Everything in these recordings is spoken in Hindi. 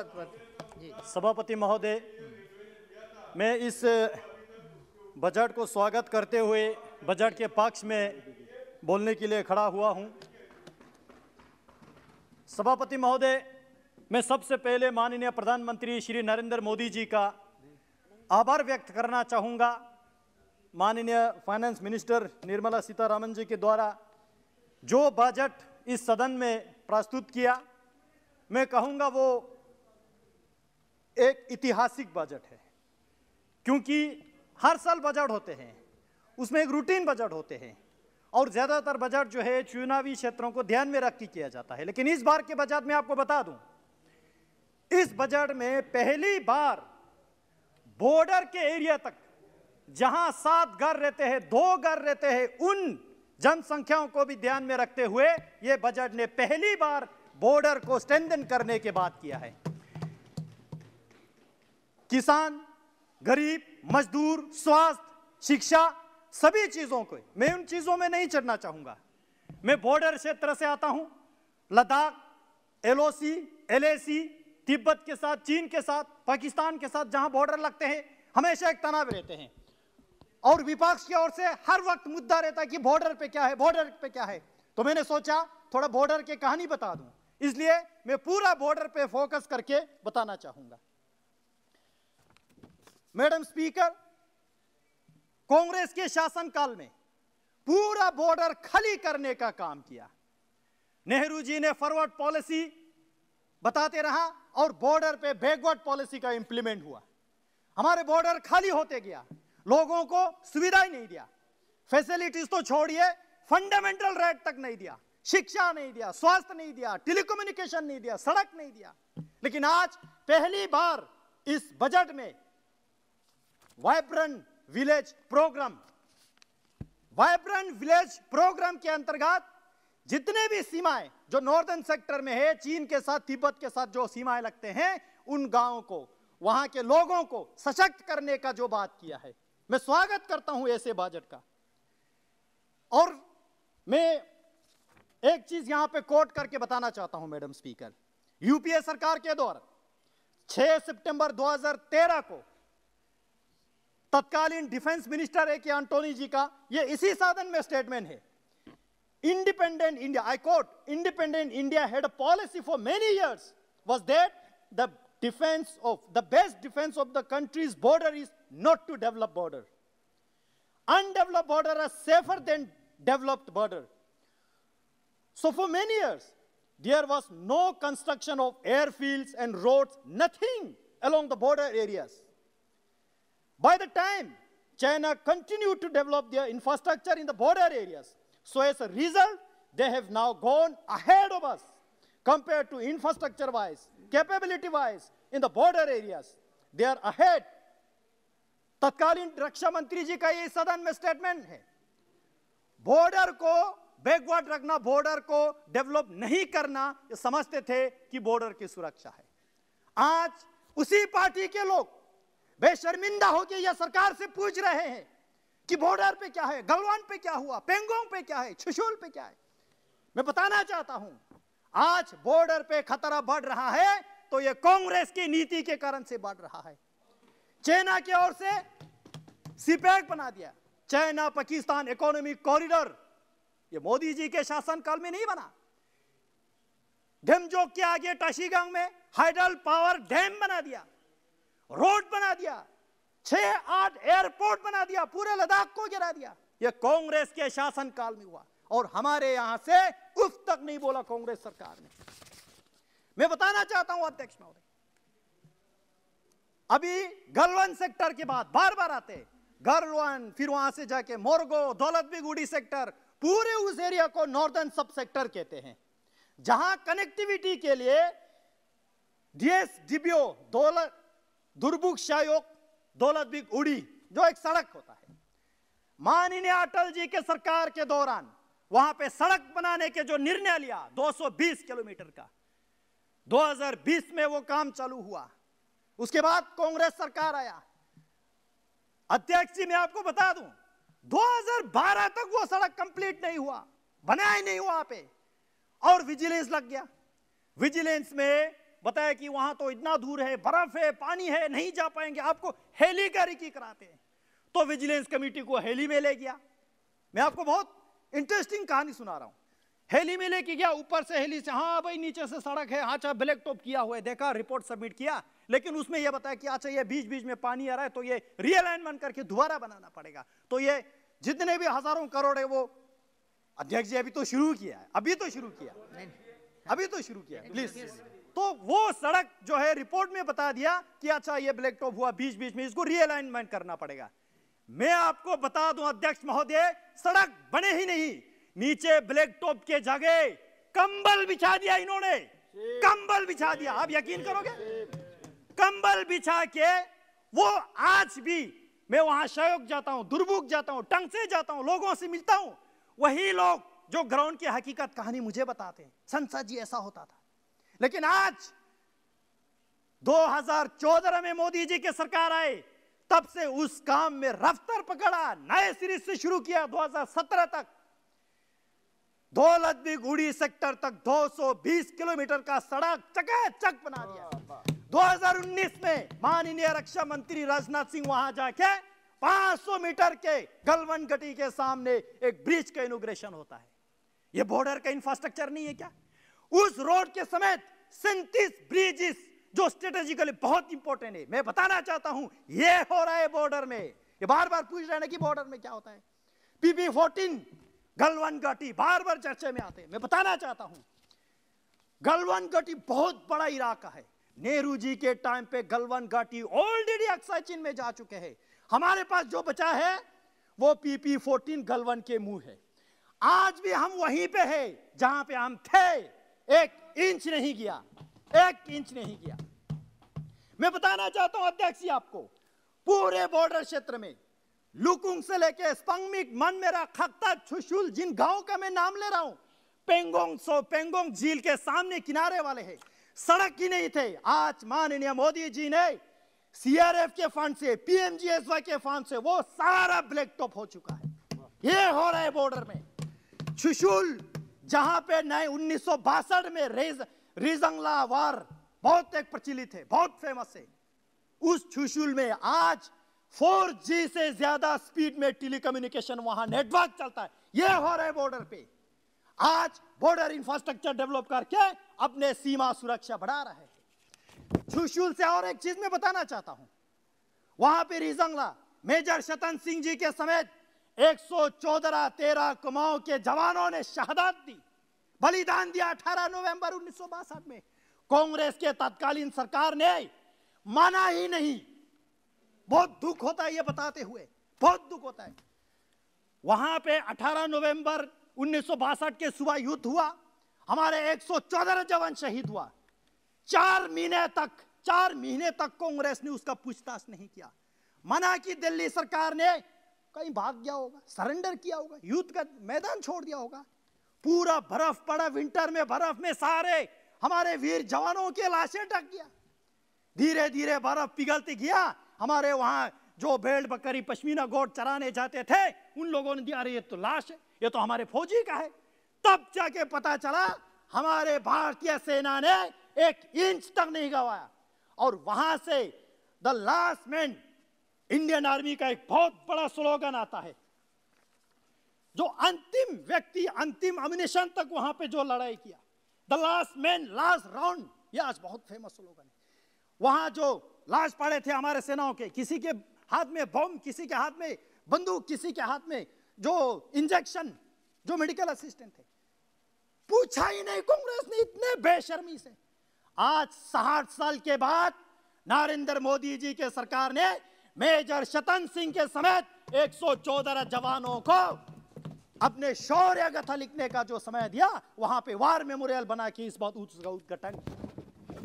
सभापति महोदय मैं इस बजट को स्वागत करते हुए बजट के पक्ष में बोलने के लिए खड़ा हुआ हूं सभापति महोदय मैं सबसे पहले माननीय प्रधानमंत्री श्री नरेंद्र मोदी जी का आभार व्यक्त करना चाहूँगा माननीय फाइनेंस मिनिस्टर निर्मला सीतारामन जी के द्वारा जो बजट इस सदन में प्रस्तुत किया मैं कहूँगा वो एक ऐतिहासिक बजट है क्योंकि हर साल बजट होते हैं उसमें एक रूटीन बजट होते हैं और ज़्यादातर बजट जो है चुनावी क्षेत्रों को ध्यान में रख के किया जाता है लेकिन इस बार के बजट में आपको बता दूं इस बजट में पहली बार बॉर्डर के एरिया तक जहां सात घर रहते हैं दो घर रहते हैं उन जनसंख्याओं को भी ध्यान में रखते हुए यह बजट ने पहली बार बॉर्डर को स्ट्रेंदन करने के बाद किया है किसान गरीब मजदूर स्वास्थ्य शिक्षा सभी चीज़ों को मैं उन चीज़ों में नहीं चढ़ना चाहूंगा मैं बॉर्डर क्षेत्र से आता हूँ लद्दाख एलओसी एलएसी तिब्बत के साथ चीन के साथ पाकिस्तान के साथ जहाँ बॉर्डर लगते हैं हमेशा एक तनाव रहते हैं और विपक्ष की ओर से हर वक्त मुद्दा रहता है कि बॉर्डर पे क्या है बॉर्डर पे क्या है तो मैंने सोचा थोड़ा बॉर्डर की कहानी बता दूं इसलिए मैं पूरा बॉर्डर पे फोकस करके बताना चाहूंगा मैडम स्पीकर कांग्रेस के शासनकाल में पूरा बॉर्डर खाली करने का काम किया नेहरू जी ने फॉरवर्ड पॉलिसी बताते रहा और बॉर्डर पे बैकवर्ड पॉलिसी का इंप्लीमेंट हुआ हमारे बॉर्डर खाली होते गया लोगों को सुविधा ही नहीं दिया फैसिलिटीज तो छोड़िए फंडामेंटल राइट तक नहीं दिया शिक्षा नहीं दिया स्वास्थ्य नहीं दिया टेलीकम्युनिकेशन नहीं दिया सड़क नहीं दिया लेकिन आज पहली बार इस बजट में vibrant village programme vibrant village programme के अंतर्गत जितने भी सीमाएं जो नॉर्दर्न सेक्टर में है चीन के साथ तिब्बत के साथ जो सीमाएं लगते हैं उन गांवों को वहां के लोगों को सशक्त करने का जो बात किया है मैं स्वागत करता हूं ऐसे बजट का और मैं एक चीज यहां पे कोट करके बताना चाहता हूं मैडम स्पीकर यूपीए सरकार के द्वारा 6 सितंबर 2013 को तत्कालीन डिफेंस मिनिस्टर है कि एंटोनी जी का ये इसी साधन में स्टेटमेंट है independent India I quote independent India had policy for many years was that the defence of the best defence of the country's border is not to develop border undevelop border are safer than developed border so for many years there was no construction of airfield and road nothing along the border areas By the time China continued to develop their infrastructure in the border areas, so as a result, they have now gone ahead of us compared to infrastructure-wise, capability-wise in the border areas. They are ahead. तत्कालीन रक्षा मंत्री जी का ये सदन में स्टेटमेंट है बॉर्डर को बैकवर्ड रखना बॉर्डर को डेवलप नहीं करना ये समझते थे कि बॉर्डर की सुरक्षा है आज उसी पार्टी के लोग वे शर्मिंदा होकर यह सरकार से पूछ रहे हैं कि बॉर्डर पे क्या है गलवान पे क्या हुआ पेंगोंग पे क्या है छिशोल पे क्या है मैं बताना चाहता हूं आज बॉर्डर पे खतरा बढ़ रहा है तो यह कांग्रेस की नीति के कारण से बढ़ रहा है चाइना की ओर से सीपैक बना दिया चाइना पाकिस्तान इकोनॉमिक कॉरिडोर ये मोदी जी के शासनकाल में नहीं बना डेमजोक के आगे टाशीगंग में हाइडल पावर डैम बना दिया रोड बना दिया छह आठ एयरपोर्ट बना दिया पूरे लद्दाख को गिरा दिया ये कांग्रेस के शासन काल में हुआ और हमारे यहां से उफ तक नहीं बोला कांग्रेस सरकार ने मैं बताना चाहता हूं अध्यक्ष महोदय अभी गलवन सेक्टर के बाद बार बार आते गलवन फिर वहां से जाके मोरगो दौलत गुडी सेक्टर पूरे उस एरिया को नॉर्दर्न सब सेक्टर कहते हैं जहां कनेक्टिविटी के लिए डीएस डीबीओ दौलत दुर्भुग शायोग दौलत बिग उड़ी जो एक सड़क होता है माननीय अटल जी के सरकार के दौरान वहां पे सड़क बनाने के जो निर्णय लिया 220 किलोमीटर का 2020 में वो काम चालू हुआ उसके बाद कांग्रेस सरकार आया अध्यक्ष जी मैं आपको बता दूं 2012 तक वो सड़क कंप्लीट नहीं हुआ बनाया ही नहीं हुआ पे और विजिलेंस लग गया विजिलेंस में बताया कि वहां तो इतना दूर है बर्फ है पानी है नहीं जा पाएंगे आपको हेली का रिकी कराते हैं तो विजिलेंस कमेटी को हेली में ले गया मैं आपको बहुत इंटरेस्टिंग कहानी सुना रहा हूं हेली में लेके गया ऊपर से हेली से हाँ भाई नीचे से सड़क है हाँ, अच्छा ब्लैक टॉप किया हुआ है देखा रिपोर्ट सबमिट किया लेकिन उसमें यह बताया कि अच्छा ये बीच बीच में पानी आ रहा है तो ये रियलाइनमेंट करके दोबारा बनाना पड़ेगा तो ये जितने भी हजारों करोड़ है वो अध्यक्ष जी अभी तो शुरू किया है अभी तो शुरू किया अभी तो शुरू किया प्लीज तो वो सड़क जो है रिपोर्ट में बता दिया कि अच्छा ये ब्लैक टॉप हुआ बीच बीच में इसको रीअलाइनमेंट करना पड़ेगा मैं आपको बता दूं अध्यक्ष महोदय सड़क बने ही नहीं नीचे ब्लैक टॉप के जगह कंबल बिछा दिया इन्होंने कंबल बिछा दिया आप यकीन करोगे कंबल बिछा के वो आज भी मैं वहां शयोग जाता हूं दुर्भुग जाता हूं टंग से जाता हूं लोगों से मिलता हूं वही लोग जो ग्राउंड की हकीकत कहानी मुझे बताते हैं संसद जी ऐसा होता था लेकिन आज 2014 में मोदी जी की सरकार आई तब से उस काम में रफ्तार पकड़ा नए सिरे से शुरू किया 2017 तक दौलत भी गुड़ी सेक्टर तक 220 किलोमीटर का सड़क चकाचक बना दिया 2019 में माननीय रक्षा मंत्री राजनाथ सिंह वहां जाके 500 मीटर के गलवन गटी के सामने एक ब्रिज का इनोग्रेशन होता है यह बॉर्डर का इंफ्रास्ट्रक्चर नहीं है क्या उस रोड के समेत सैतीस ब्रिजेस जो स्ट्रेटेजिकली बहुत इंपॉर्टेंट है मैं बताना चाहता हूं ये हो रहा है बॉर्डर में ये बार बार पूछ रहे हैं कि बॉर्डर में क्या होता है पीपी फोर्टीन गलवान घाटी बार बार चर्चे में आते हैं मैं बताना चाहता हूं गलवान घाटी बहुत बड़ा इलाका है नेहरू जी के टाइम पे गलवान घाटी ऑलरेडी चीन में जा चुके हैं हमारे पास जो बचा है वो पीपी फोर्टीन गलवन के मुंह है आज भी हम वहीं पे हैं जहां पे हम थे एक इंच नहीं गया एक इंच नहीं गया मैं बताना चाहता हूं अध्यक्ष जी आपको पूरे बॉर्डर क्षेत्र में लुकुंग से लेके स्पंगमिक मन मेरा खक्ता छुशुल जिन गांव का मैं नाम ले रहा हूं पेंगोंग सो पेंगोंग झील के सामने किनारे वाले हैं सड़क ही नहीं थे आज माननीय मोदी जी ने सीआरएफ के फंड से पीएमजीएसवाई के फंड से वो सारा ब्लैक टॉप हो चुका है ये हो रहा है बॉर्डर में छुशुल जहां पे नए उन्नीस में रेज रिजंगला वार बहुत एक प्रचलित है बहुत फेमस है उस छुशुल में आज 4G से ज्यादा स्पीड में टेलीकम्युनिकेशन वहां नेटवर्क चलता है ये हो रहा है बॉर्डर पे आज बॉर्डर इंफ्रास्ट्रक्चर डेवलप करके अपने सीमा सुरक्षा बढ़ा रहे हैं छुशुल से और एक चीज में बताना चाहता हूं वहां पे रिजंगला मेजर शतन सिंह जी के समेत एक सौ चौदह तेरह कुमाओं के जवानों ने शहादत दी बलिदान दिया अठारह नवंबर उन्नीस में कांग्रेस के तत्कालीन सरकार ने माना ही नहीं बहुत दुख होता है ये बताते हुए बहुत दुख होता है वहां पे 18 नवंबर उन्नीस के सुबह युद्ध हुआ हमारे 114 जवान शहीद हुआ चार महीने तक चार महीने तक कांग्रेस ने उसका पूछताछ नहीं किया मना की दिल्ली सरकार ने कहीं भाग गया होगा सरेंडर किया होगा युद्ध का मैदान छोड़ दिया होगा पूरा बर्फ पड़ा विंटर में बर्फ में सारे हमारे वीर जवानों के लाशें ढक गया धीरे धीरे बर्फ पिघलती गया हमारे वहां जो भेड़ बकरी पश्मीना गोट चराने जाते थे उन लोगों ने दिया अरे ये तो लाश है ये तो हमारे फौजी का है तब जाके पता चला हमारे भारतीय सेना ने एक इंच तक नहीं गवाया और वहां से the last man Indian army का एक बहुत बड़ा स्लोगन आता है जो अंतिम व्यक्ति अंतिम अमिनेशन तक वहां पे जो लड़ाई किया the last man last round ये आज बहुत फेमस स्लोगन है वहां जो लाश पड़े थे हमारे सेनाओं के किसी के हाथ में बम किसी के हाथ में बंदूक किसी के हाथ में जो इंजेक्शन जो मेडिकल असिस्टेंट थे पूछा ही नहीं कांग्रेस ने इतने बेशर्मी से आज साठ साल के बाद नरेंद्र मोदी जी के सरकार ने मेजर शतन सिंह के समेत 114 जवानों को अपने शौर्य कथा लिखने का जो समय दिया वहां पे वार मेमोरियल बना के इस बात उद्घाटन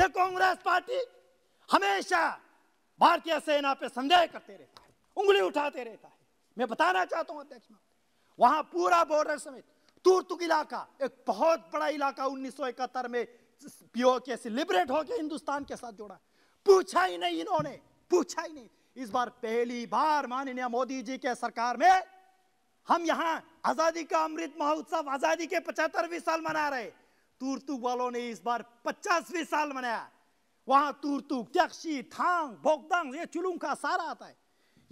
ये कांग्रेस पार्टी हमेशा भारतीय सेना पे संदेह करते रहता है उंगली उठाते रहता है मैं बताना चाहता हूं अध्यक्ष वहां पूरा बॉर्डर समेत तुर्तुक इलाका एक बहुत बड़ा इलाका उन्नीस में पीओके से लिबरेट होकर हिंदुस्तान के साथ जोड़ा पूछा ही नहीं इन्होंने पूछा ही नहीं इस बार पहली बार माननीय मोदी जी के सरकार में हम यहाँ आजादी का अमृत महोत्सव आजादी के पचहत्तरवीं साल मना रहे तुरतुक वालों ने इस बार पचासवीं साल मनाया वहां तुरतुक त्यक्षी थांग बोगदांग ये चुलुंग का सारा आता है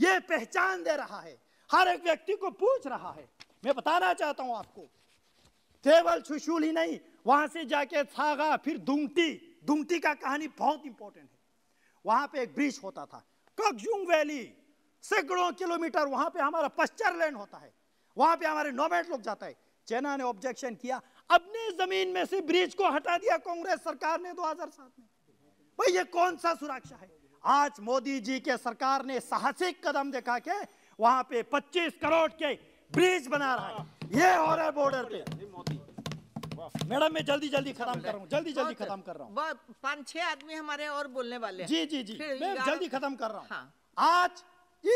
ये पहचान दे रहा है हर एक व्यक्ति को पूछ रहा है मैं बताना चाहता हूं आपको केवल छुशूल ही नहीं वहां से जाके छागा फिर दुमटी दुमटी का कहानी बहुत इंपॉर्टेंट है वहां पे एक ब्रिज होता था काकजूंग वैली सैकड़ों किलोमीटर वहां पे हमारा पश्चर लैंड होता है वहां पे हमारे नोमेट लोग जाता है चेना ने ऑब्जेक्शन किया अपने जमीन में से ब्रिज को हटा दिया कांग्रेस सरकार ने 2007 में भाई ये कौन सा सुरक्षा है आज मोदी जी के सरकार ने साहसिक कदम देखा के वहां पे 25 करोड़ के ब्रिज बना रहा है ये हो रहा है बॉर्डर पे मैडम मैं जल्दी जल्दी खत्म कर रहा हूँ जल्दी जल्दी खत्म कर रहा हूँ पाँच छह आदमी हमारे और बोलने वाले जी जी जी मैं जल्दी खत्म कर रहा हूँ हाँ। आज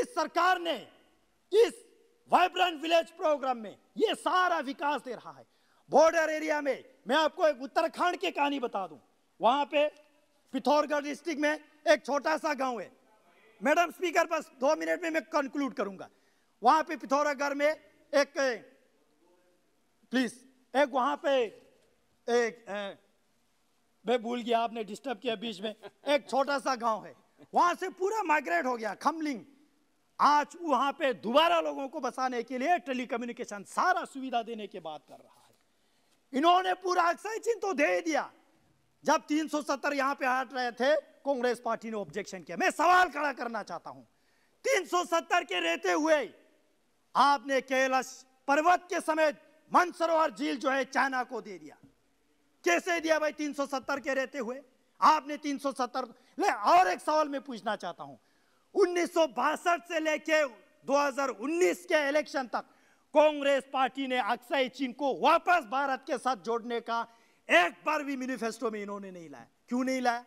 इस सरकार ने इस वाइब्रेंट विलेज प्रोग्राम में ये सारा विकास दे रहा है बॉर्डर एरिया में मैं आपको एक उत्तराखंड की कहानी बता दूं वहां पे पिथौरगढ़ डिस्ट्रिक्ट में एक छोटा सा गांव है मैडम स्पीकर बस दो मिनट में मैं कंक्लूड करूंगा वहां पे पिथौरागढ़ में एक प्लीज एक वहां पे एक मैं भूल गया आपने डिस्टर्ब किया बीच में एक छोटा सा गांव है वहां से पूरा माइग्रेट हो गया खमलिंग आज वहां पे दोबारा लोगों को बसाने के लिए टेलीकम्युनिकेशन सारा सुविधा देने की बात कर रहा है इन्होंने पूरा चिन्ह तो दे दिया जब 370 यहां पर हट रहे थे कांग्रेस पार्टी ने ऑब्जेक्शन किया मैं सवाल खड़ा करना चाहता हूं 370 के रहते हुए आपने कैलाश पर्वत के समेत मनसरोवर झील जो है चाइना को दे दिया कैसे दिया भाई 370 के रहते हुए आपने 370 ले और एक सवाल मैं पूछना चाहता हूं उन्नीस से लेके 2019 के इलेक्शन तक कांग्रेस पार्टी ने अक्सर चीन को वापस भारत के साथ जोड़ने का एक बार भी मैनिफेस्टो में इन्होंने नहीं लाया क्यों नहीं लाया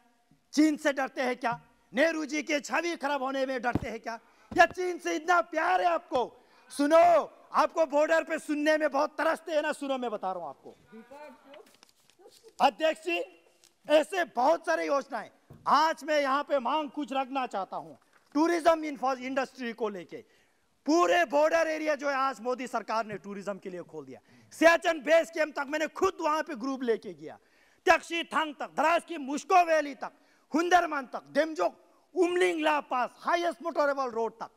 चीन से डरते हैं क्या नेहरू जी के छवि खराब होने में डरते हैं क्या या चीन से इतना प्यार है आपको सुनो आपको बॉर्डर पे सुनने में बहुत तरसते हैं ना सुनो मैं बता रहा हूं आपको अध्यक्ष जी ऐसे बहुत सारे योजनाएं आज मैं यहाँ पे मांग कुछ रखना चाहता हूँ टूरिज्म इंडस्ट्री को लेके पूरे बॉर्डर एरिया जो है आज मोदी सरकार ने टूरिज्म के लिए खोल दिया सियाचन बेस कैंप तक मैंने खुद वहां पे ग्रुप लेके गया तक्षी थांग तक द्रास की मुस्को वैली तक हुंदरमान तक Demchok Umlingla pass highest motorable road तक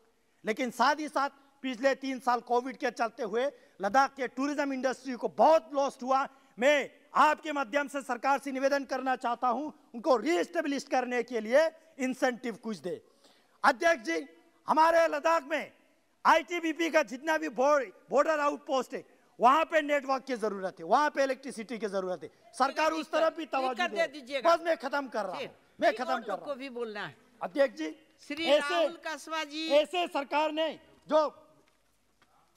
लेकिन साथ ही साथ पिछले तीन साल कोविड के चलते हुए लद्दाख के टूरिज्म इंडस्ट्री को बहुत लॉस्ट हुआ मैं आपके माध्यम से सरकार से निवेदन करना चाहता हूं उनको रीस्टेब्लिश करने के लिए इंसेंटिव कुछ दे अध्यक्ष जी हमारे लद्दाख में आईटीबीपी का जितना भी बॉर्डर आउटपोस्ट है वहां पे नेटवर्क की जरूरत है वहां पे इलेक्ट्रिसिटी की जरूरत है सरकार उस तरफ भी बस मैं खत्म कर रहा हूँ मैं खत्म कर रहा भी बोलना है अध्यक्ष जी श्री जी ऐसे सरकार ने जो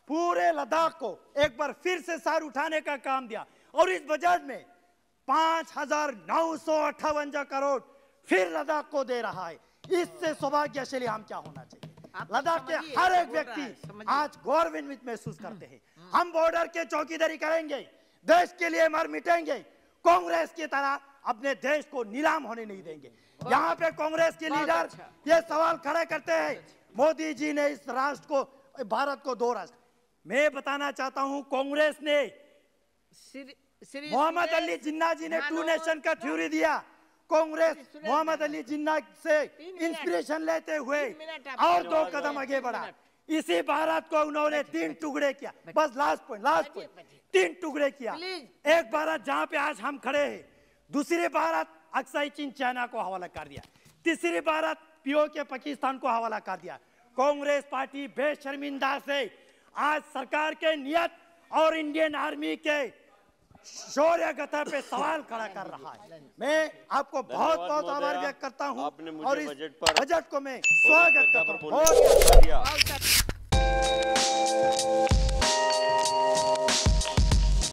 पूरे लद्दाख को एक बार फिर से सार उठाने का काम दिया और इस बजट में पांच हजार नौ सौ अठावंजा करोड़ फिर लद्दाख को दे रहा है इससे सौभाग्यशाली हम क्या होना चाहिए तो लद्दाख के हर एक व्यक्ति आज गौरवान्वित महसूस हम्म, करते हैं हम्म। हम बॉर्डर के चौकीदारी करेंगे देश के लिए मर मिटेंगे कांग्रेस की तरह अपने देश को नीलाम होने नहीं देंगे यहाँ पे अच्छा, कांग्रेस के लीडर अच्छा। ये सवाल खड़े करते हैं अच्छा। मोदी जी ने इस राष्ट्र को भारत को दो राष्ट्र मैं बताना चाहता हूँ कांग्रेस ने मोहम्मद अली जिन्ना जी ने टू नेशन का थ्योरी दिया कांग्रेस मोहम्मद अली जिन्ना से इंस्पिरेशन लेते हुए और दो कदम आगे बढ़ा इसी भारत को उन्होंने तीन टुकड़े किया बस लास्ट पॉइंट लास्ट पॉइंट तीन टुकड़े किया एक भारत जहाँ पे आज हम खड़े हैं दूसरे भारत अक्साई चीन चाइना को हवाला कर दिया तीसरी भारत पीओ के पाकिस्तान को हवाला कर दिया कांग्रेस पार्टी बेशर्मिंदा से आज सरकार के नियत और इंडियन आर्मी के शौर्य गथा पे सवाल खड़ा कर रहा है मैं आपको बहुत बहुत आभार व्यक्त करता हूँ और इस बजट को मैं स्वागत करता हूँ